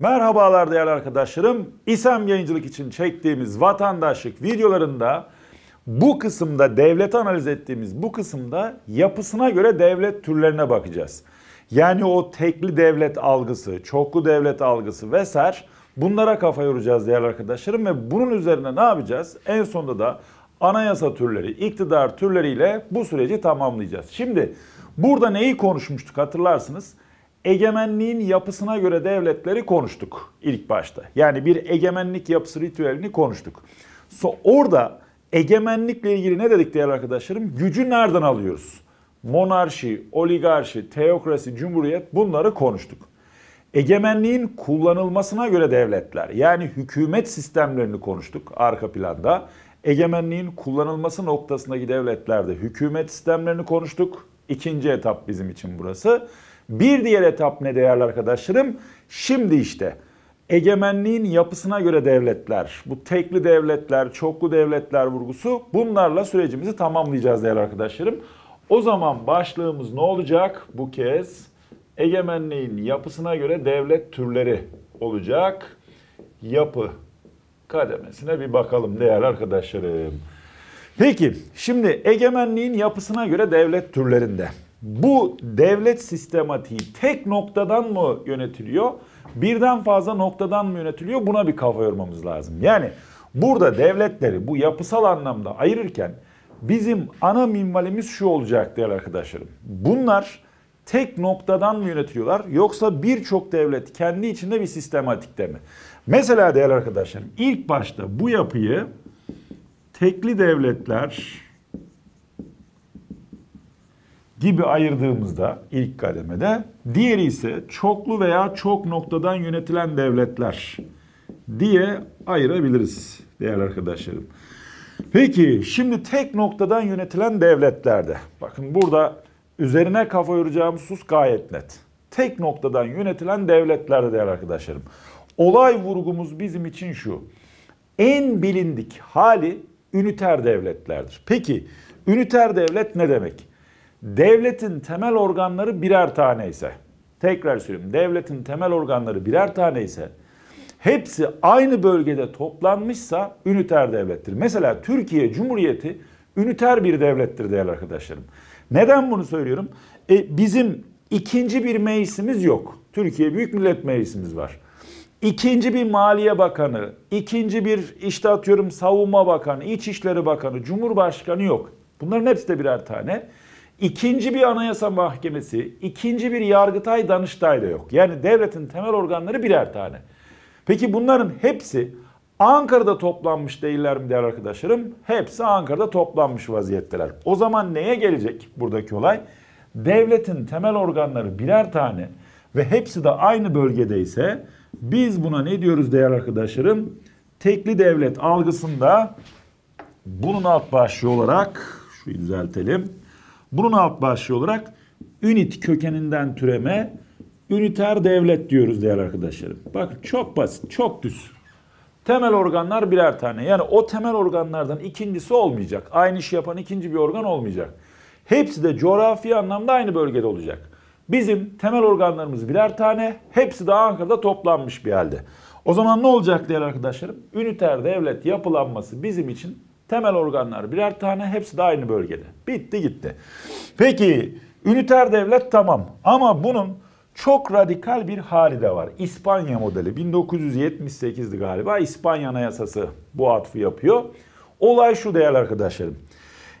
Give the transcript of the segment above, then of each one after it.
Merhabalar değerli arkadaşlarım. İSEM yayıncılık için çektiğimiz vatandaşlık videolarında bu kısımda devleti analiz ettiğimiz bu kısımda yapısına göre devlet türlerine bakacağız. Yani o tekli devlet algısı, çoklu devlet algısı vesaire bunlara kafa yoracağız değerli arkadaşlarım ve bunun üzerine ne yapacağız? En sonunda da anayasa türleri, iktidar türleriyle bu süreci tamamlayacağız. Şimdi Burada neyi konuşmuştuk hatırlarsınız? Egemenliğin yapısına göre devletleri konuştuk ilk başta. Yani bir egemenlik yapısı ritüelini konuştuk. So, orada egemenlikle ilgili ne dedik değerli arkadaşlarım? Gücü nereden alıyoruz? Monarşi, oligarşi, teokrasi, cumhuriyet bunları konuştuk. Egemenliğin kullanılmasına göre devletler yani hükümet sistemlerini konuştuk arka planda. Egemenliğin kullanılması noktasındaki devletlerde hükümet sistemlerini konuştuk. İkinci etap bizim için burası. Bir diğer etap ne değerli arkadaşlarım? Şimdi işte egemenliğin yapısına göre devletler, bu tekli devletler, çoklu devletler vurgusu bunlarla sürecimizi tamamlayacağız değerli arkadaşlarım. O zaman başlığımız ne olacak? Bu kez egemenliğin yapısına göre devlet türleri olacak. Yapı kademesine bir bakalım değerli arkadaşlarım. Peki şimdi egemenliğin yapısına göre devlet türlerinde bu devlet sistematiği tek noktadan mı yönetiliyor? Birden fazla noktadan mı yönetiliyor? Buna bir kafa yormamız lazım. Yani burada devletleri bu yapısal anlamda ayırırken bizim ana minvalimiz şu olacak değerli arkadaşlarım. Bunlar tek noktadan mı yönetiliyorlar yoksa birçok devlet kendi içinde bir sistematikte mi? Mesela değerli arkadaşlarım ilk başta bu yapıyı tekli devletler gibi ayırdığımızda ilk kademede diğeri ise çoklu veya çok noktadan yönetilen devletler diye ayırabiliriz değerli arkadaşlarım. Peki şimdi tek noktadan yönetilen devletlerde bakın burada üzerine kafa yoracağımız sus gayet net. Tek noktadan yönetilen devletlerde değerli arkadaşlarım. Olay vurgumuz bizim için şu. En bilindik hali üniter devletlerdir. Peki üniter devlet ne demek? Devletin temel organları birer tane ise, tekrar söyleyeyim devletin temel organları birer tane ise hepsi aynı bölgede toplanmışsa üniter devlettir. Mesela Türkiye Cumhuriyeti üniter bir devlettir değerli arkadaşlarım. Neden bunu söylüyorum? E, bizim ikinci bir meclisimiz yok. Türkiye Büyük Millet Meclisimiz var ikinci bir Maliye Bakanı, ikinci bir işte atıyorum Savunma Bakanı, İçişleri Bakanı, Cumhurbaşkanı yok. Bunların hepsi de birer tane. İkinci bir Anayasa Mahkemesi, ikinci bir Yargıtay Danıştay da yok. Yani devletin temel organları birer tane. Peki bunların hepsi Ankara'da toplanmış değiller mi değerli arkadaşlarım? Hepsi Ankara'da toplanmış vaziyetteler. O zaman neye gelecek buradaki olay? Devletin temel organları birer tane ve hepsi de aynı bölgede ise biz buna ne diyoruz değerli arkadaşlarım? Tekli devlet algısında bunun alt başlığı olarak şu düzeltelim. Bunun alt başlığı olarak ünit kökeninden türeme üniter devlet diyoruz değerli arkadaşlarım. bak çok basit, çok düz. Temel organlar birer tane. Yani o temel organlardan ikincisi olmayacak. Aynı iş yapan ikinci bir organ olmayacak. Hepsi de coğrafi anlamda aynı bölgede olacak. Bizim temel organlarımız birer tane. Hepsi de Ankara'da toplanmış bir halde. O zaman ne olacak değerli arkadaşlarım? Üniter devlet yapılanması bizim için temel organlar birer tane. Hepsi de aynı bölgede. Bitti gitti. Peki üniter devlet tamam ama bunun çok radikal bir hali de var. İspanya modeli 1978'di galiba İspanya Anayasası bu atfı yapıyor. Olay şu değerli arkadaşlarım.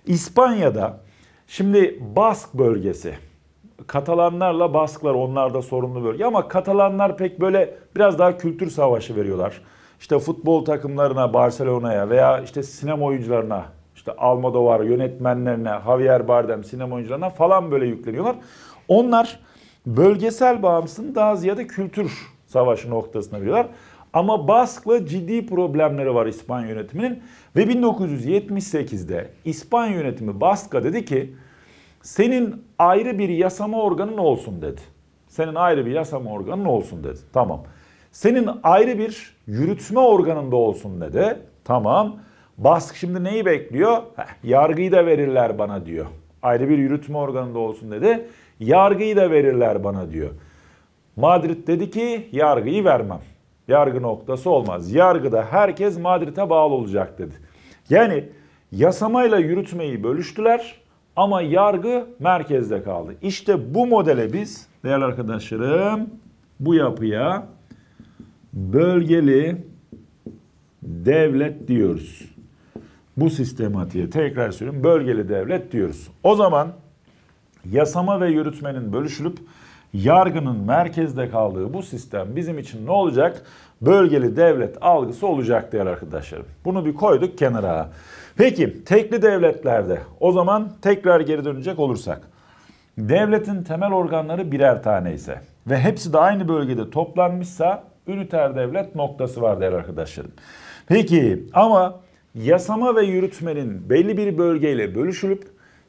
İspanya'da şimdi Bask bölgesi Katalanlarla Basklar onlar da sorumlu bölge ama Katalanlar pek böyle biraz daha kültür savaşı veriyorlar. İşte futbol takımlarına, Barcelona'ya veya işte sinema oyuncularına, işte Almodovar yönetmenlerine, Javier Bardem sinema oyuncularına falan böyle yükleniyorlar. Onlar bölgesel bağımsızlığın daha ziyade kültür savaşı noktasına giriyorlar. Ama Bask'la ciddi problemleri var İspanya yönetiminin ve 1978'de İspanya yönetimi Bask'a dedi ki senin ayrı bir yasama organın olsun dedi. Senin ayrı bir yasama organın olsun dedi. Tamam. Senin ayrı bir yürütme organında olsun dedi. Tamam. Baskı şimdi neyi bekliyor? Heh, yargıyı da verirler bana diyor. Ayrı bir yürütme organında olsun dedi. Yargıyı da verirler bana diyor. Madrid dedi ki yargıyı vermem. Yargı noktası olmaz. Yargıda herkes Madrid'e bağlı olacak dedi. Yani yasamayla yürütmeyi bölüştüler. Ama yargı merkezde kaldı. İşte bu modele biz değerli arkadaşlarım bu yapıya bölgeli devlet diyoruz. Bu sistematiğe tekrar söylüyorum bölgeli devlet diyoruz. O zaman yasama ve yürütmenin bölüşülüp yargının merkezde kaldığı bu sistem bizim için ne olacak? Bölgeli devlet algısı olacak değerli arkadaşlarım. Bunu bir koyduk kenara. Peki tekli devletlerde o zaman tekrar geri dönecek olursak. Devletin temel organları birer tane ise ve hepsi de aynı bölgede toplanmışsa üniter devlet noktası var değerli arkadaşlarım. Peki ama yasama ve yürütmenin belli bir bölgeyle bölüşülüp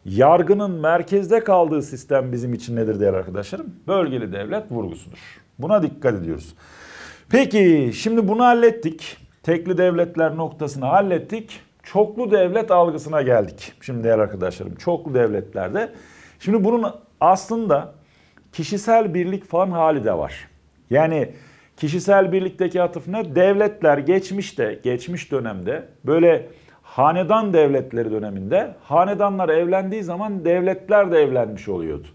yargının merkezde kaldığı sistem bizim için nedir değerli arkadaşlarım? Bölgeli devlet vurgusudur. Buna dikkat ediyoruz. Peki şimdi bunu hallettik. Tekli devletler noktasını hallettik çoklu devlet algısına geldik. Şimdi değerli arkadaşlarım çoklu devletlerde. Şimdi bunun aslında kişisel birlik falan hali de var. Yani kişisel birlikteki atıf ne? Devletler geçmişte, geçmiş dönemde böyle hanedan devletleri döneminde hanedanlar evlendiği zaman devletler de evlenmiş oluyordu.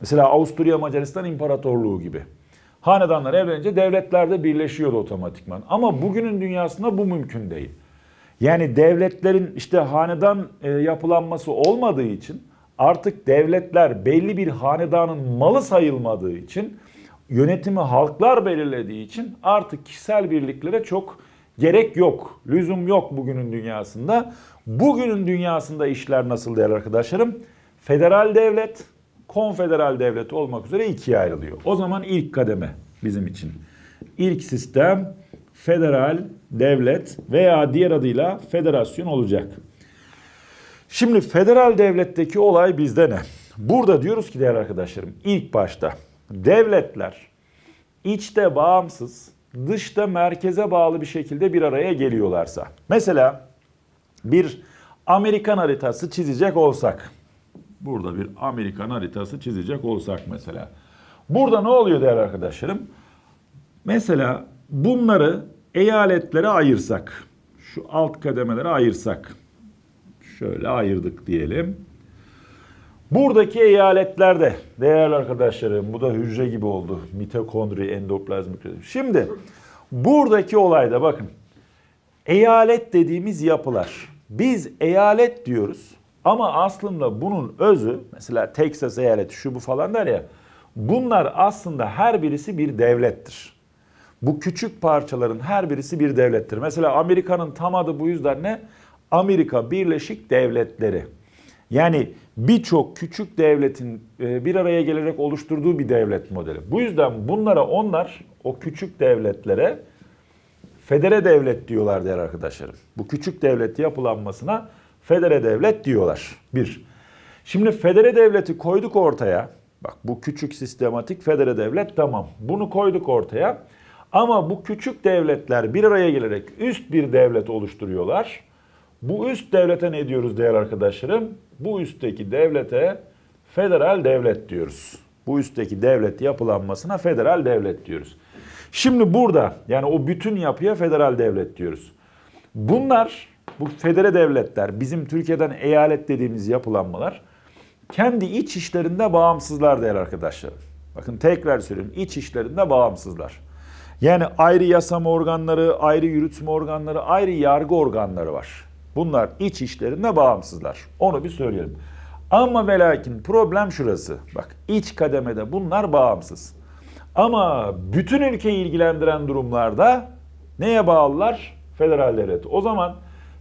Mesela Avusturya Macaristan İmparatorluğu gibi. Hanedanlar evlenince devletler de birleşiyordu otomatikman. Ama bugünün dünyasında bu mümkün değil. Yani devletlerin işte hanedan e, yapılanması olmadığı için artık devletler belli bir hanedanın malı sayılmadığı için yönetimi halklar belirlediği için artık kişisel birliklere çok gerek yok. Lüzum yok bugünün dünyasında. Bugünün dünyasında işler nasıl değerli arkadaşlarım? Federal devlet, konfederal devlet olmak üzere ikiye ayrılıyor. O zaman ilk kademe bizim için. İlk sistem federal devlet veya diğer adıyla federasyon olacak. Şimdi federal devletteki olay bizde ne? Burada diyoruz ki değerli arkadaşlarım ilk başta devletler içte bağımsız, dışta merkeze bağlı bir şekilde bir araya geliyorlarsa. Mesela bir Amerikan haritası çizecek olsak. Burada bir Amerikan haritası çizecek olsak mesela. Burada ne oluyor değerli arkadaşlarım? Mesela Bunları eyaletlere ayırsak, şu alt kademelere ayırsak, şöyle ayırdık diyelim. Buradaki eyaletlerde değerli arkadaşlarım bu da hücre gibi oldu. Mitokondri, endoplazmik. Şimdi buradaki olayda bakın eyalet dediğimiz yapılar. Biz eyalet diyoruz ama aslında bunun özü mesela Texas eyaleti şu bu falan der ya. Bunlar aslında her birisi bir devlettir. Bu küçük parçaların her birisi bir devlettir. Mesela Amerika'nın tam adı bu yüzden ne? Amerika Birleşik Devletleri. Yani birçok küçük devletin e, bir araya gelerek oluşturduğu bir devlet modeli. Bu yüzden bunlara onlar o küçük devletlere federe devlet diyorlar değerli arkadaşlarım. Bu küçük devlet yapılanmasına federe devlet diyorlar. Bir. Şimdi federe devleti koyduk ortaya. Bak bu küçük sistematik federe devlet tamam. Bunu koyduk ortaya. Ama bu küçük devletler bir araya gelerek üst bir devlet oluşturuyorlar. Bu üst devlete ne diyoruz değer arkadaşlarım? Bu üstteki devlete federal devlet diyoruz. Bu üstteki devlet yapılanmasına federal devlet diyoruz. Şimdi burada yani o bütün yapıya federal devlet diyoruz. Bunlar bu federe devletler bizim Türkiye'den eyalet dediğimiz yapılanmalar kendi iç işlerinde bağımsızlar değer arkadaşlar. Bakın tekrar söyleyeyim, iç işlerinde bağımsızlar. Yani ayrı yasama organları, ayrı yürütme organları, ayrı yargı organları var. Bunlar iç işlerinde bağımsızlar. Onu bir söyleyelim. Ama ve problem şurası. Bak iç kademede bunlar bağımsız. Ama bütün ülkeyi ilgilendiren durumlarda neye bağlılar? Federal devlet. O zaman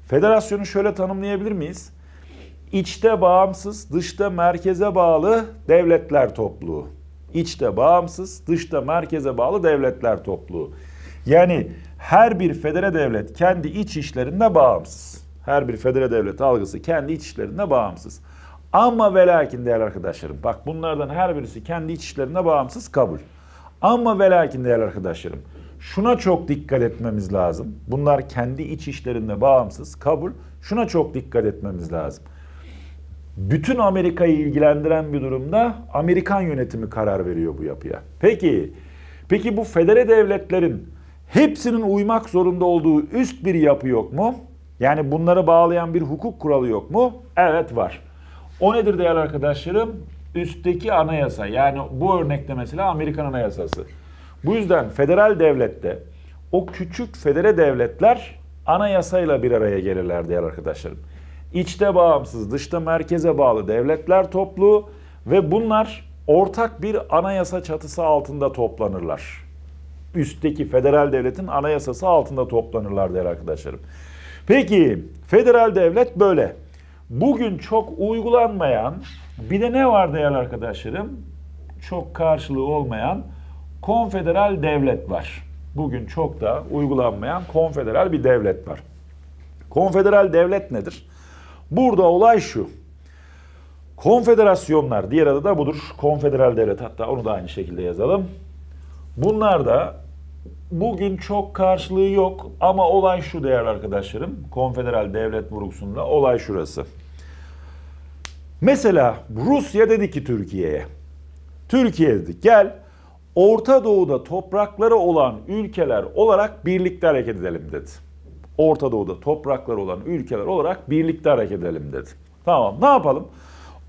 federasyonu şöyle tanımlayabilir miyiz? İçte bağımsız, dışta merkeze bağlı devletler topluluğu içte bağımsız, dışta merkeze bağlı devletler topluluğu. Yani her bir federe devlet kendi iç işlerinde bağımsız. Her bir federe devlet algısı kendi iç işlerinde bağımsız. Ama ve lakin değerli arkadaşlarım bak bunlardan her birisi kendi iç işlerinde bağımsız kabul. Ama ve lakin değerli arkadaşlarım şuna çok dikkat etmemiz lazım. Bunlar kendi iç işlerinde bağımsız kabul. Şuna çok dikkat etmemiz lazım bütün Amerika'yı ilgilendiren bir durumda Amerikan yönetimi karar veriyor bu yapıya. Peki, peki bu federe devletlerin hepsinin uymak zorunda olduğu üst bir yapı yok mu? Yani bunları bağlayan bir hukuk kuralı yok mu? Evet var. O nedir değerli arkadaşlarım? Üstteki anayasa yani bu örnekte mesela Amerikan anayasası. Bu yüzden federal devlette o küçük federe devletler anayasayla bir araya gelirler değerli arkadaşlarım. İçte bağımsız, dışta merkeze bağlı devletler toplu ve bunlar ortak bir anayasa çatısı altında toplanırlar. Üstteki federal devletin anayasası altında toplanırlar değerli arkadaşlarım. Peki federal devlet böyle. Bugün çok uygulanmayan bir de ne var değerli arkadaşlarım? Çok karşılığı olmayan konfederal devlet var. Bugün çok da uygulanmayan konfederal bir devlet var. Konfederal devlet nedir? Burada olay şu. Konfederasyonlar diğer adı da budur. Konfederal devlet hatta onu da aynı şekilde yazalım. Bunlar da bugün çok karşılığı yok ama olay şu değerli arkadaşlarım. Konfederal devlet vurgusunda olay şurası. Mesela Rusya dedi ki Türkiye'ye. Türkiye dedi gel Orta Doğu'da toprakları olan ülkeler olarak birlikte hareket edelim dedi. Orta Doğu'da topraklar olan ülkeler olarak birlikte hareket edelim dedi. Tamam ne yapalım?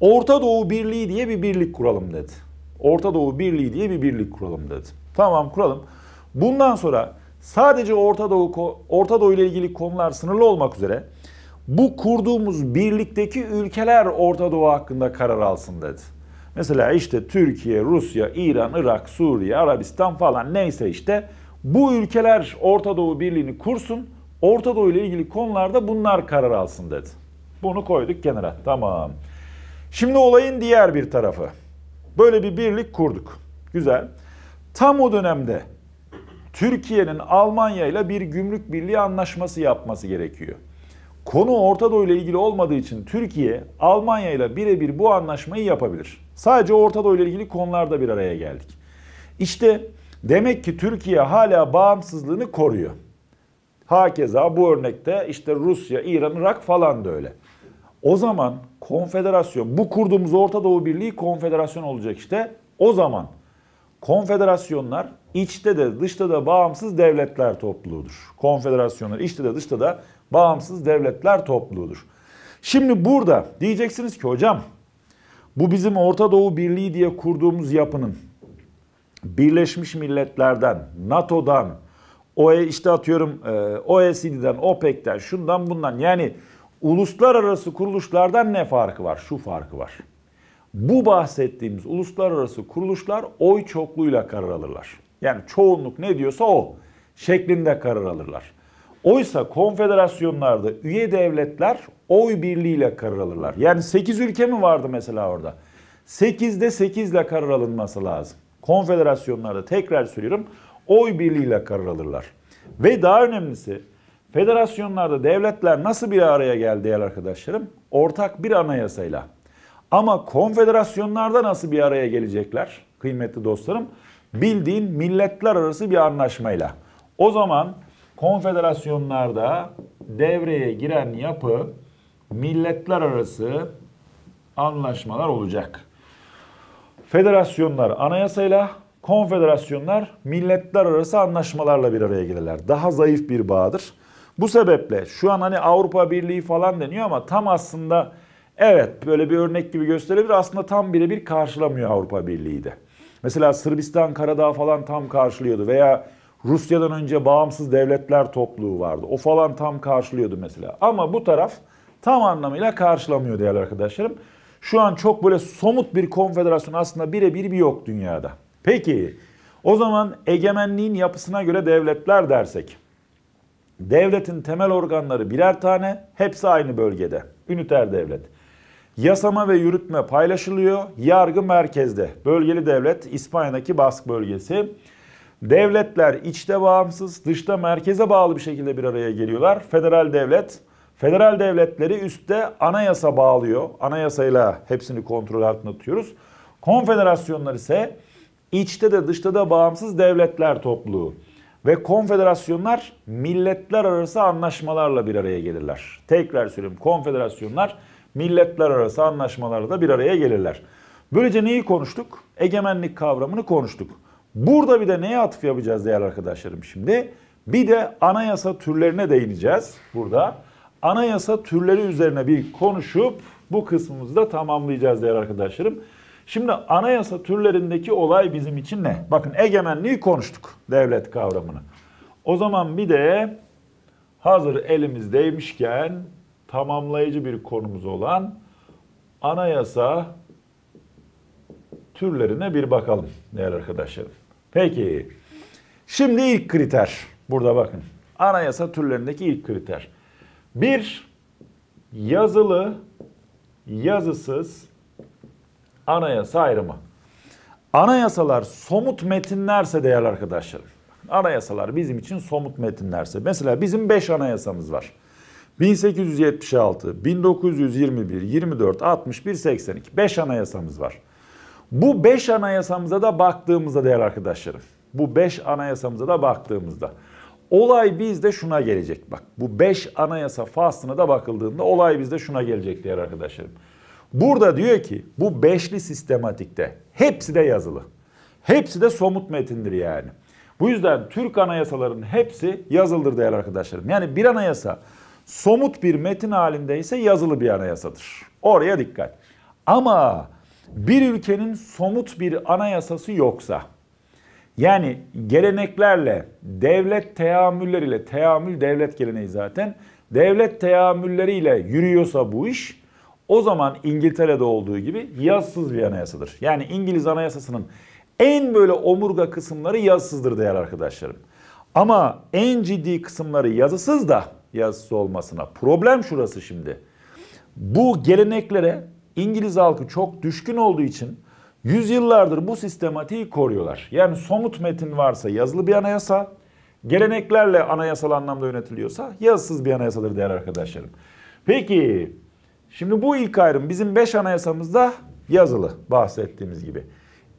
Orta Doğu Birliği diye bir birlik kuralım dedi. Orta Doğu Birliği diye bir birlik kuralım dedi. Tamam kuralım. Bundan sonra sadece Orta Doğu, Orta Doğu ile ilgili konular sınırlı olmak üzere bu kurduğumuz birlikteki ülkeler Orta Doğu hakkında karar alsın dedi. Mesela işte Türkiye, Rusya, İran, Irak, Suriye, Arabistan falan neyse işte bu ülkeler Orta Doğu Birliği'ni kursun Orta Doğu ile ilgili konularda bunlar karar alsın dedi. Bunu koyduk kenara. Tamam. Şimdi olayın diğer bir tarafı. Böyle bir birlik kurduk. Güzel. Tam o dönemde Türkiye'nin Almanya ile bir gümrük birliği anlaşması yapması gerekiyor. Konu Orta Doğu ile ilgili olmadığı için Türkiye Almanya ile birebir bu anlaşmayı yapabilir. Sadece Orta Doğu ile ilgili konularda bir araya geldik. İşte demek ki Türkiye hala bağımsızlığını koruyor. Hakeza bu örnekte işte Rusya, İran, Irak falan da öyle. O zaman konfederasyon, bu kurduğumuz Orta Doğu Birliği konfederasyon olacak işte. O zaman konfederasyonlar içte de dışta da bağımsız devletler topluluğudur. Konfederasyonlar içte de dışta da bağımsız devletler topluluğudur. Şimdi burada diyeceksiniz ki hocam bu bizim Orta Doğu Birliği diye kurduğumuz yapının Birleşmiş Milletler'den, NATO'dan, o işte atıyorum e, OECD'den, OPEC'ten, şundan bundan yani uluslararası kuruluşlardan ne farkı var? Şu farkı var. Bu bahsettiğimiz uluslararası kuruluşlar oy çokluğuyla karar alırlar. Yani çoğunluk ne diyorsa o şeklinde karar alırlar. Oysa konfederasyonlarda üye devletler oy birliğiyle karar alırlar. Yani 8 ülke mi vardı mesela orada? 8'de 8 ile karar alınması lazım. Konfederasyonlarda tekrar söylüyorum oy birliğiyle karar alırlar. Ve daha önemlisi federasyonlarda devletler nasıl bir araya geldi değerli arkadaşlarım? Ortak bir anayasayla. Ama konfederasyonlarda nasıl bir araya gelecekler kıymetli dostlarım? Bildiğin milletler arası bir anlaşmayla. O zaman konfederasyonlarda devreye giren yapı milletler arası anlaşmalar olacak. Federasyonlar anayasayla, konfederasyonlar milletler arası anlaşmalarla bir araya gelirler. Daha zayıf bir bağdır. Bu sebeple şu an hani Avrupa Birliği falan deniyor ama tam aslında evet böyle bir örnek gibi gösterebilir. Aslında tam birebir karşılamıyor Avrupa Birliği de. Mesela Sırbistan Karadağ falan tam karşılıyordu veya Rusya'dan önce bağımsız devletler topluluğu vardı. O falan tam karşılıyordu mesela. Ama bu taraf tam anlamıyla karşılamıyor değerli arkadaşlarım. Şu an çok böyle somut bir konfederasyon aslında birebir bir yok dünyada. Peki o zaman egemenliğin yapısına göre devletler dersek. Devletin temel organları birer tane, hepsi aynı bölgede. Üniter devlet. Yasama ve yürütme paylaşılıyor. Yargı merkezde. Bölgeli devlet İspanya'daki Bask bölgesi. Devletler içte bağımsız, dışta merkeze bağlı bir şekilde bir araya geliyorlar. Federal devlet, federal devletleri üstte anayasa bağlıyor. Anayasayla hepsini kontrol altına tutuyoruz. Konfederasyonlar ise İçte de dışta da bağımsız devletler topluluğu ve konfederasyonlar milletler arası anlaşmalarla bir araya gelirler. Tekrar söyleyeyim konfederasyonlar milletler arası anlaşmalarla da bir araya gelirler. Böylece neyi konuştuk? Egemenlik kavramını konuştuk. Burada bir de neye atıf yapacağız değerli arkadaşlarım şimdi? Bir de anayasa türlerine değineceğiz burada. Anayasa türleri üzerine bir konuşup bu kısmımızı da tamamlayacağız değerli arkadaşlarım. Şimdi anayasa türlerindeki olay bizim için ne? Bakın egemenliği konuştuk devlet kavramını. O zaman bir de hazır elimizdeymişken tamamlayıcı bir konumuz olan anayasa türlerine bir bakalım değerli arkadaşlarım. Peki şimdi ilk kriter burada bakın. Anayasa türlerindeki ilk kriter. Bir yazılı yazısız anayasa ayrımı. Anayasalar somut metinlerse değerli arkadaşlarım. Anayasalar bizim için somut metinlerse. Mesela bizim 5 anayasamız var. 1876, 1921, 24, 61, 82. 5 anayasamız var. Bu 5 anayasamıza da baktığımızda değerli arkadaşlarım. Bu 5 anayasamıza da baktığımızda. Olay bizde şuna gelecek. Bak bu 5 anayasa faslına da bakıldığında olay bizde şuna gelecek değerli arkadaşlarım. Burada diyor ki bu beşli sistematikte hepsi de yazılı. Hepsi de somut metindir yani. Bu yüzden Türk anayasalarının hepsi yazıldır değerli arkadaşlarım. Yani bir anayasa somut bir metin halinde ise yazılı bir anayasadır. Oraya dikkat. Ama bir ülkenin somut bir anayasası yoksa yani geleneklerle, devlet teamülleriyle, teamül devlet geleneği zaten, devlet teamülleriyle yürüyorsa bu iş o zaman İngiltere'de olduğu gibi yazsız bir anayasadır. Yani İngiliz anayasasının en böyle omurga kısımları yazsızdır değerli arkadaşlarım. Ama en ciddi kısımları yazısız da yazısı olmasına. Problem şurası şimdi. Bu geleneklere İngiliz halkı çok düşkün olduğu için yüzyıllardır bu sistematiği koruyorlar. Yani somut metin varsa yazılı bir anayasa, geleneklerle anayasal anlamda yönetiliyorsa yazısız bir anayasadır değerli arkadaşlarım. Peki Şimdi bu ilk ayrım bizim 5 anayasamızda yazılı bahsettiğimiz gibi.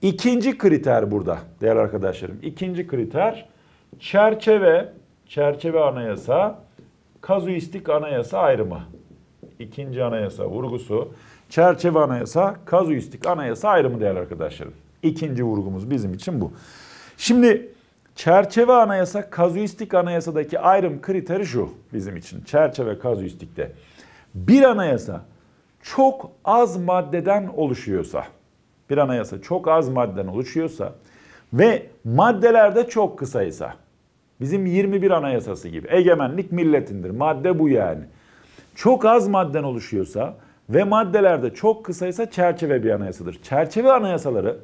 İkinci kriter burada değerli arkadaşlarım. İkinci kriter çerçeve, çerçeve anayasa, kazuistik anayasa ayrımı. İkinci anayasa vurgusu, çerçeve anayasa, kazuistik anayasa ayrımı değerli arkadaşlarım. İkinci vurgumuz bizim için bu. Şimdi çerçeve anayasa, kazuistik anayasadaki ayrım kriteri şu bizim için. Çerçeve kazuistikte bir anayasa çok az maddeden oluşuyorsa, bir anayasa çok az maddeden oluşuyorsa ve maddelerde çok kısaysa, bizim 21 anayasası gibi egemenlik milletindir, madde bu yani. Çok az madden oluşuyorsa ve maddelerde çok kısaysa çerçeve bir anayasadır. Çerçeve anayasaları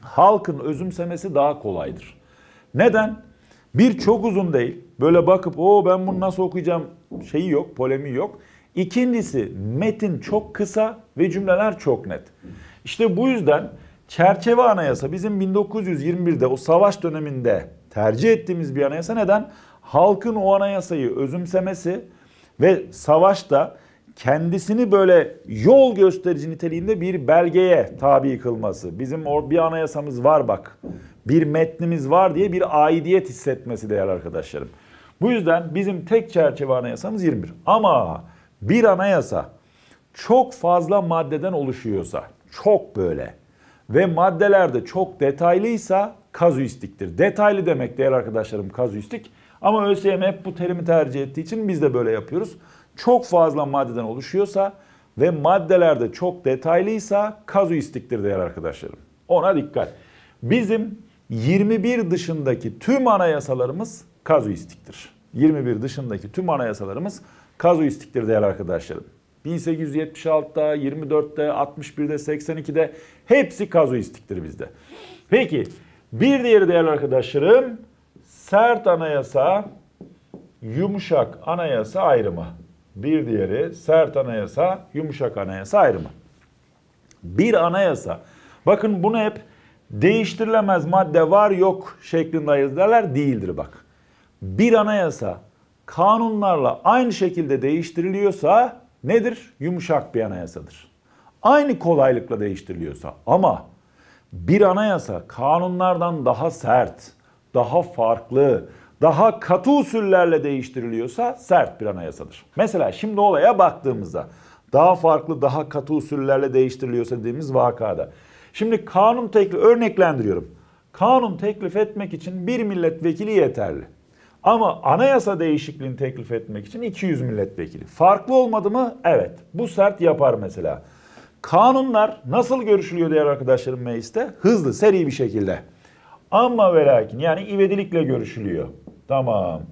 halkın özümsemesi daha kolaydır. Neden? Bir çok uzun değil. Böyle bakıp o ben bunu nasıl okuyacağım şeyi yok, polemi yok. İkincisi metin çok kısa ve cümleler çok net. İşte bu yüzden çerçeve anayasa bizim 1921'de o savaş döneminde tercih ettiğimiz bir anayasa neden? Halkın o anayasayı özümsemesi ve savaşta kendisini böyle yol gösterici niteliğinde bir belgeye tabi kılması. Bizim or bir anayasamız var bak, bir metnimiz var diye bir aidiyet hissetmesi değerli arkadaşlarım. Bu yüzden bizim tek çerçeve anayasamız 21. Ama bir anayasa çok fazla maddeden oluşuyorsa, çok böyle ve maddelerde çok detaylıysa kazuistiktir. Detaylı demek değer arkadaşlarım kazuistik ama ÖSYM hep bu terimi tercih ettiği için biz de böyle yapıyoruz. Çok fazla maddeden oluşuyorsa ve maddelerde çok detaylıysa kazuistiktir değer arkadaşlarım. Ona dikkat. Bizim 21 dışındaki tüm anayasalarımız kazuistiktir. 21 dışındaki tüm anayasalarımız kazuistiktir değerli arkadaşlarım. 1876'da, 24'te, 61'de, 82'de hepsi kazuistiktir bizde. Peki bir diğeri değerli arkadaşlarım sert anayasa, yumuşak anayasa ayrımı. Bir diğeri sert anayasa, yumuşak anayasa ayrımı. Bir anayasa. Bakın bunu hep değiştirilemez madde var yok şeklinde ayırırlar değildir bak. Bir anayasa kanunlarla aynı şekilde değiştiriliyorsa nedir? Yumuşak bir anayasadır. Aynı kolaylıkla değiştiriliyorsa ama bir anayasa kanunlardan daha sert, daha farklı, daha katı usullerle değiştiriliyorsa sert bir anayasadır. Mesela şimdi olaya baktığımızda daha farklı, daha katı usullerle değiştiriliyorsa dediğimiz vakada. Şimdi kanun teklifi örneklendiriyorum. Kanun teklif etmek için bir milletvekili yeterli. Ama anayasa değişikliğini teklif etmek için 200 milletvekili. Farklı olmadı mı? Evet. Bu sert yapar mesela. Kanunlar nasıl görüşülüyor değerli arkadaşlarım mecliste? Hızlı, seri bir şekilde. Ama ve lakin yani ivedilikle görüşülüyor. Tamam.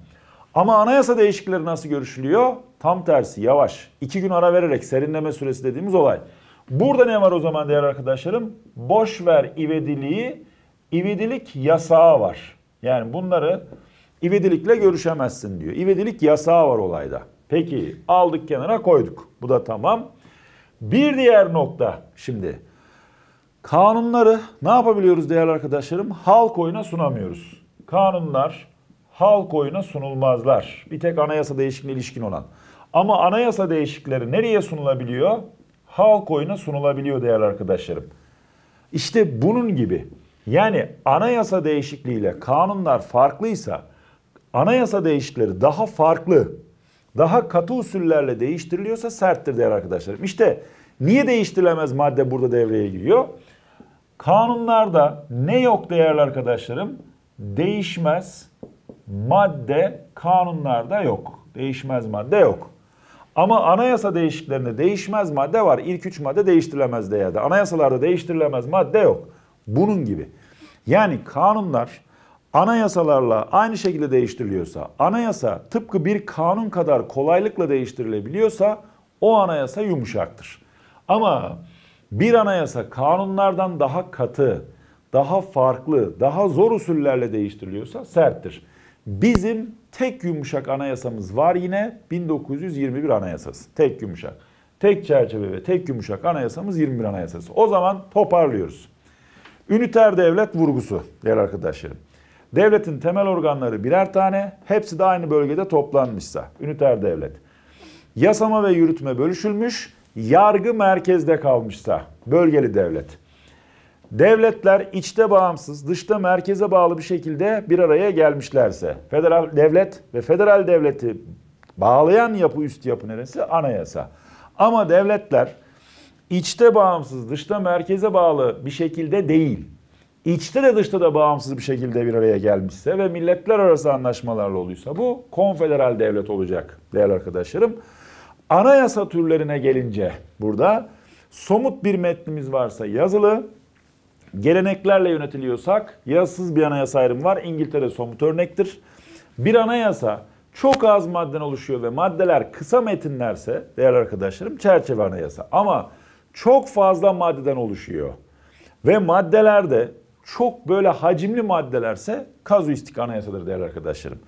Ama anayasa değişiklikleri nasıl görüşülüyor? Tam tersi yavaş. İki gün ara vererek serinleme süresi dediğimiz olay. Burada ne var o zaman değerli arkadaşlarım? Boş ver ivediliği, ivedilik yasağı var. Yani bunları İvedilikle görüşemezsin diyor. İvedilik yasağı var olayda. Peki aldık kenara koyduk. Bu da tamam. Bir diğer nokta şimdi. Kanunları ne yapabiliyoruz değerli arkadaşlarım? Halk oyuna sunamıyoruz. Kanunlar halk oyuna sunulmazlar. Bir tek anayasa değişikliğine ilişkin olan. Ama anayasa değişikleri nereye sunulabiliyor? Halk oyuna sunulabiliyor değerli arkadaşlarım. İşte bunun gibi. Yani anayasa değişikliğiyle kanunlar farklıysa anayasa değişikleri daha farklı, daha katı usullerle değiştiriliyorsa serttir değerli arkadaşlarım. İşte niye değiştirilemez madde burada devreye giriyor? Kanunlarda ne yok değerli arkadaşlarım? Değişmez madde kanunlarda yok. Değişmez madde yok. Ama anayasa değişiklerinde değişmez madde var. İlk üç madde değiştirilemez değerde. Anayasalarda değiştirilemez madde yok. Bunun gibi. Yani kanunlar anayasalarla aynı şekilde değiştiriliyorsa, anayasa tıpkı bir kanun kadar kolaylıkla değiştirilebiliyorsa o anayasa yumuşaktır. Ama bir anayasa kanunlardan daha katı, daha farklı, daha zor usullerle değiştiriliyorsa serttir. Bizim tek yumuşak anayasamız var yine 1921 anayasası. Tek yumuşak. Tek çerçeve ve tek yumuşak anayasamız 21 anayasası. O zaman toparlıyoruz. Üniter devlet vurgusu değerli arkadaşlarım. Devletin temel organları birer tane, hepsi de aynı bölgede toplanmışsa, üniter devlet. Yasama ve yürütme bölüşülmüş, yargı merkezde kalmışsa, bölgeli devlet. Devletler içte bağımsız, dışta merkeze bağlı bir şekilde bir araya gelmişlerse, federal devlet ve federal devleti bağlayan yapı üst yapı neresi? Anayasa. Ama devletler içte bağımsız, dışta merkeze bağlı bir şekilde değil içte de dışta da bağımsız bir şekilde bir araya gelmişse ve milletler arası anlaşmalarla oluyorsa bu konfederal devlet olacak değerli arkadaşlarım. Anayasa türlerine gelince burada somut bir metnimiz varsa yazılı, geleneklerle yönetiliyorsak yazısız bir anayasa ayrımı var. İngiltere somut örnektir. Bir anayasa çok az madden oluşuyor ve maddeler kısa metinlerse değerli arkadaşlarım çerçeve anayasa. Ama çok fazla maddeden oluşuyor. Ve maddelerde çok böyle hacimli maddelerse kazuistik anayasadır değerli arkadaşlarım.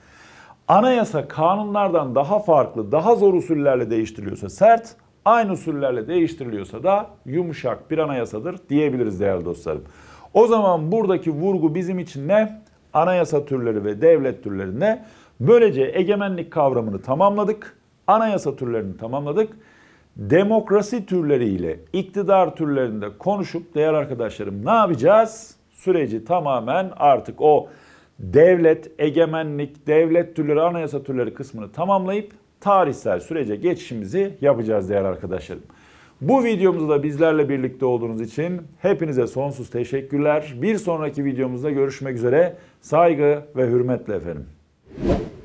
Anayasa kanunlardan daha farklı, daha zor usullerle değiştiriliyorsa sert, aynı usullerle değiştiriliyorsa da yumuşak bir anayasadır diyebiliriz değerli dostlarım. O zaman buradaki vurgu bizim için ne? Anayasa türleri ve devlet türlerine böylece egemenlik kavramını tamamladık. Anayasa türlerini tamamladık. Demokrasi türleriyle iktidar türlerinde konuşup değerli arkadaşlarım ne yapacağız? süreci tamamen artık o devlet, egemenlik, devlet türleri, anayasa türleri kısmını tamamlayıp tarihsel sürece geçişimizi yapacağız değerli arkadaşlarım. Bu videomuzda bizlerle birlikte olduğunuz için hepinize sonsuz teşekkürler. Bir sonraki videomuzda görüşmek üzere. Saygı ve hürmetle efendim.